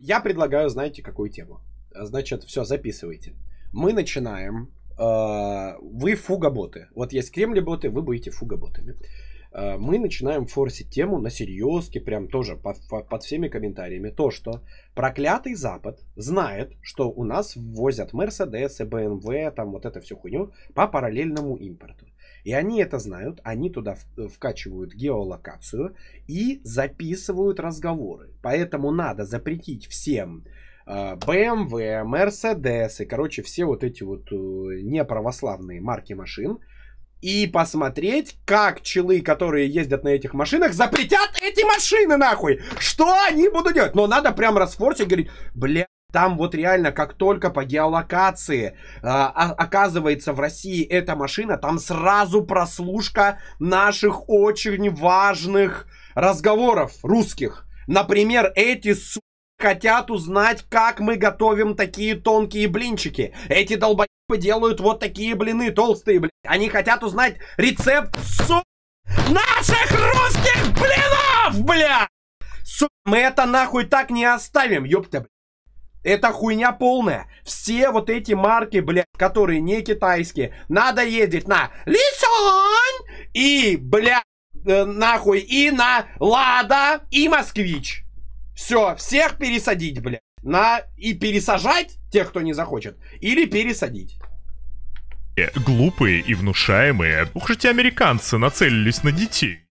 Я предлагаю, знаете, какую тему? Значит, все, записывайте. Мы начинаем. Э, вы фугаботы. Вот есть кремлеботы, вы будете фугаботами. Э, мы начинаем форсить тему на серьезке, прям тоже под, под всеми комментариями. То, что проклятый Запад знает, что у нас ввозят Мерседесы, БМВ, там вот это всю хуйню по параллельному импорту. И они это знают, они туда э, вкачивают геолокацию и записывают разговоры. Поэтому надо запретить всем BMW, э, Mercedes эм и, короче, все вот эти вот э, неправославные марки машин. И посмотреть, как челы, которые ездят на этих машинах, запретят эти машины нахуй. Что они будут делать? Но надо прям расфорсить и говорить, бля, там вот реально, как только по геолокации э, оказывается в России эта машина, там сразу прослушка наших очень важных разговоров русских. Например, эти су хотят узнать, как мы готовим такие тонкие блинчики. Эти долбоебы делают вот такие блины толстые, блин. Они хотят узнать рецепт су наших русских блинов, бля! Су мы это нахуй так не оставим, ёпта, бля. Это хуйня полная. Все вот эти марки, блядь, которые не китайские. Надо ездить на Лисон и, блядь, э, нахуй, и на Лада, и Москвич. Все, всех пересадить, блядь. На и пересажать тех, кто не захочет, или пересадить э, глупые и внушаемые. Ух же американцы нацелились на детей.